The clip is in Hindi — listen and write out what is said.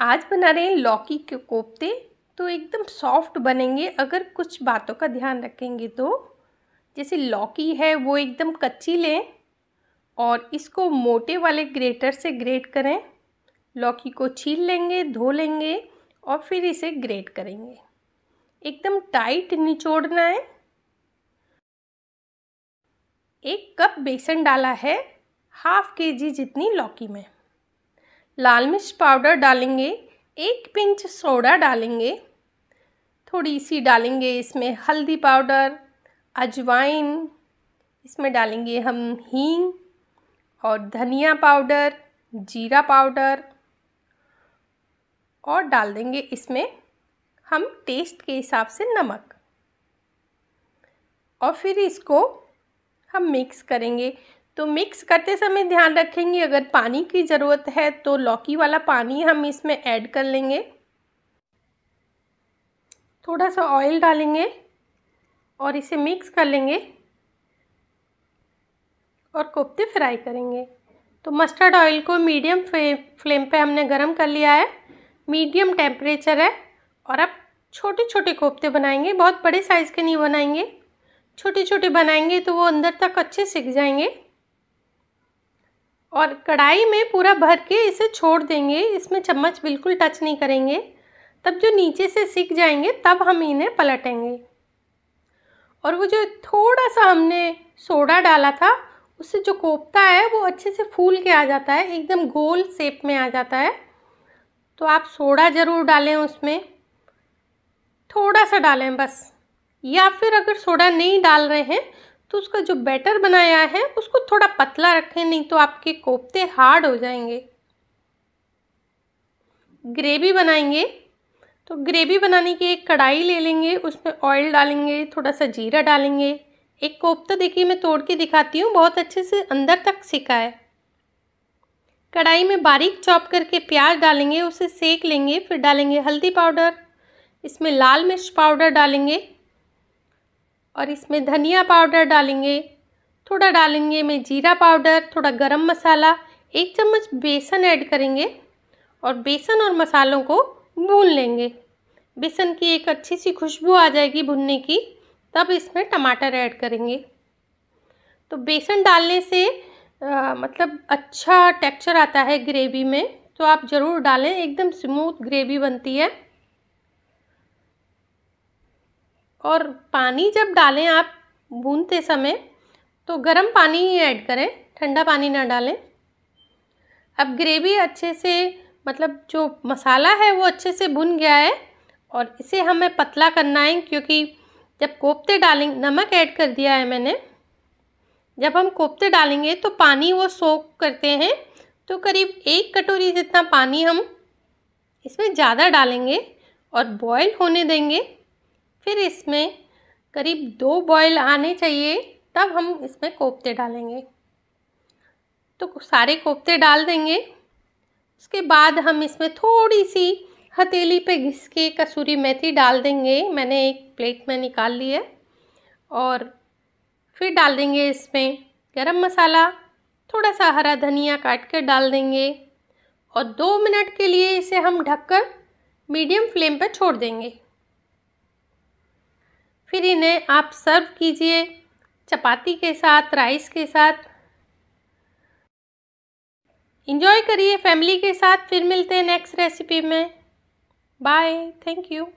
आज बना रहे हैं लौकी के कोफ्ते तो एकदम सॉफ्ट बनेंगे अगर कुछ बातों का ध्यान रखेंगे तो जैसे लौकी है वो एकदम कच्ची लें और इसको मोटे वाले ग्रेटर से ग्रेट करें लौकी को छील लेंगे धो लेंगे और फिर इसे ग्रेट करेंगे एकदम टाइट निचोड़ना है एक कप बेसन डाला है हाफ के जी जितनी लौकी में लाल मिर्च पाउडर डालेंगे एक पिंच सोडा डालेंगे थोड़ी सी डालेंगे इसमें हल्दी पाउडर अजवाइन इसमें डालेंगे हम हींग और धनिया पाउडर जीरा पाउडर और डाल देंगे इसमें हम टेस्ट के हिसाब से नमक और फिर इसको हम मिक्स करेंगे तो मिक्स करते समय ध्यान रखेंगे अगर पानी की ज़रूरत है तो लौकी वाला पानी हम इसमें ऐड कर लेंगे थोड़ा सा ऑयल डालेंगे और इसे मिक्स कर लेंगे और कोफ्ते फ्राई करेंगे तो मस्टर्ड ऑयल को मीडियम फ्लेम पे हमने गरम कर लिया है मीडियम टेम्परेचर है और अब छोटे छोटे कोफ्ते बनाएंगे बहुत बड़े साइज़ के नहीं बनाएंगे छोटे छोटे बनाएंगे तो वो अंदर तक अच्छे सीख जाएंगे और कढ़ाई में पूरा भर के इसे छोड़ देंगे इसमें चम्मच बिल्कुल टच नहीं करेंगे तब जो नीचे से सीख जाएंगे तब हम इन्हें पलटेंगे और वो जो थोड़ा सा हमने सोडा डाला था उससे जो कोफ्ता है वो अच्छे से फूल के आ जाता है एकदम गोल शेप में आ जाता है तो आप सोडा ज़रूर डालें उसमें थोड़ा सा डालें बस या फिर अगर सोडा नहीं डाल रहे हैं तो उसका जो बैटर बनाया है उसको थोड़ा पतला रखें नहीं तो आपके कोफ्ते हार्ड हो जाएंगे ग्रेवी बनाएंगे तो ग्रेवी बनाने की एक कढ़ाई ले लेंगे उसमें ऑयल डालेंगे थोड़ा सा जीरा डालेंगे एक कोफ्ता देखिए मैं तोड़ के दिखाती हूँ बहुत अच्छे से अंदर तक सिका है कढ़ाई में बारीक चॉप करके प्याज डालेंगे उसे सेक लेंगे फिर डालेंगे हल्दी पाउडर इसमें लाल मिर्च पाउडर डालेंगे और इसमें धनिया पाउडर डालेंगे थोड़ा डालेंगे में जीरा पाउडर थोड़ा गरम मसाला एक चम्मच बेसन ऐड करेंगे और बेसन और मसालों को भून लेंगे बेसन की एक अच्छी सी खुशबू आ जाएगी भुनने की तब इसमें टमाटर ऐड करेंगे तो बेसन डालने से आ, मतलब अच्छा टेक्सचर आता है ग्रेवी में तो आप ज़रूर डालें एकदम स्मूथ ग्रेवी बनती है और पानी जब डालें आप भूनते समय तो गर्म पानी ही ऐड करें ठंडा पानी ना डालें अब ग्रेवी अच्छे से मतलब जो मसाला है वो अच्छे से भुन गया है और इसे हमें पतला करना है क्योंकि जब कोफ्ते डालें नमक ऐड कर दिया है मैंने जब हम कोफ्ते डालेंगे तो पानी वो सोख करते हैं तो करीब एक कटोरी जितना पानी हम इसमें ज़्यादा डालेंगे और बॉयल होने देंगे फिर इसमें करीब दो बॉयल आने चाहिए तब हम इसमें कोफ्ते डालेंगे तो सारे कोफ्ते डाल देंगे उसके बाद हम इसमें थोड़ी सी हथेली पे घिस के कसूरी मेथी डाल देंगे मैंने एक प्लेट में निकाल ली है और फिर डाल देंगे इसमें गरम मसाला थोड़ा सा हरा धनिया काट कर डाल देंगे और दो मिनट के लिए इसे हम ढककर मीडियम फ्लेम पर छोड़ देंगे फिर इन्हें आप सर्व कीजिए चपाती के साथ राइस के साथ इंजॉय करिए फैमिली के साथ फिर मिलते हैं नेक्स्ट रेसिपी में बाय थैंक यू